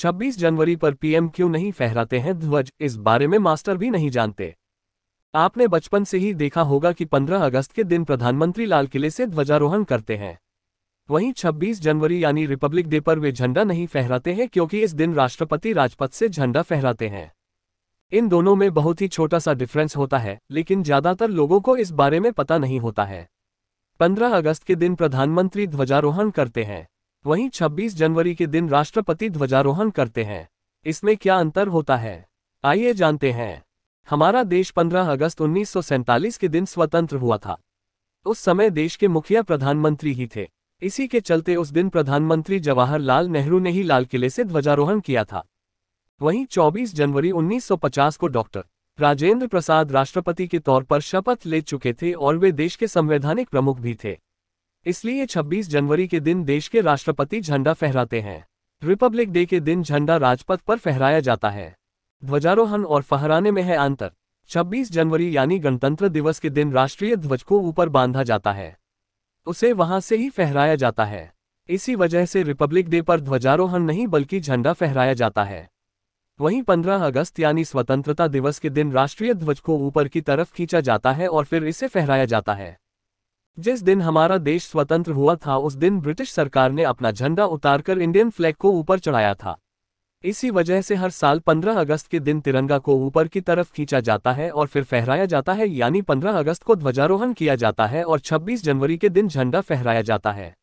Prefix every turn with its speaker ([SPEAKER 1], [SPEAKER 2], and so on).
[SPEAKER 1] 26 जनवरी पर पीएम क्यों नहीं फहराते हैं ध्वज इस बारे में मास्टर भी नहीं जानते आपने बचपन से ही देखा होगा कि 15 अगस्त के दिन प्रधानमंत्री लाल किले से ध्वजारोहण करते हैं वहीं 26 जनवरी यानी रिपब्लिक डे पर वे झंडा नहीं फहराते हैं क्योंकि इस दिन राष्ट्रपति राजपथ से झंडा फहराते हैं इन दोनों में बहुत ही छोटा सा डिफरेंस होता है लेकिन ज्यादातर लोगों को इस बारे में पता नहीं होता है 15 अगस्त के दिन प्रधानमंत्री ध्वजारोहण करते हैं वहीं 26 जनवरी के दिन राष्ट्रपति ध्वजारोहण करते हैं इसमें क्या अंतर होता है आइए जानते हैं हमारा देश 15 अगस्त उन्नीस के दिन स्वतंत्र हुआ था उस समय देश के मुखिया प्रधानमंत्री ही थे इसी के चलते उस दिन प्रधानमंत्री जवाहरलाल नेहरू ने ही लाल किले से ध्वजारोहण किया था वहीं 24 जनवरी 1950 को डॉक्टर राजेंद्र प्रसाद राष्ट्रपति के तौर पर शपथ ले चुके थे और वे देश के संवैधानिक प्रमुख भी थे इसलिए 26 जनवरी के दिन देश के राष्ट्रपति झंडा फहराते हैं रिपब्लिक डे के दिन झंडा राजपथ पर फहराया जाता है ध्वजारोहण और फहराने में है अंतर 26 जनवरी यानी गणतंत्र दिवस के दिन राष्ट्रीय ध्वज को ऊपर बांधा जाता है उसे वहां से ही फहराया जाता है इसी वजह से रिपब्लिक डे पर ध्वजारोहण नहीं बल्कि झंडा फहराया जाता है वहीं 15 अगस्त यानी स्वतंत्रता दिवस के दिन राष्ट्रीय ध्वज को ऊपर की तरफ खींचा जाता है और फिर इसे फहराया जाता है जिस दिन हमारा देश स्वतंत्र हुआ था उस दिन ब्रिटिश सरकार ने अपना झंडा उतारकर इंडियन फ्लैग को ऊपर चढ़ाया था इसी वजह से हर साल 15 अगस्त के दिन तिरंगा को ऊपर की तरफ खींचा जाता है और फिर फहराया जाता है यानी 15 अगस्त को ध्वजारोहण किया जाता है और 26 जनवरी के दिन झंडा फहराया जाता है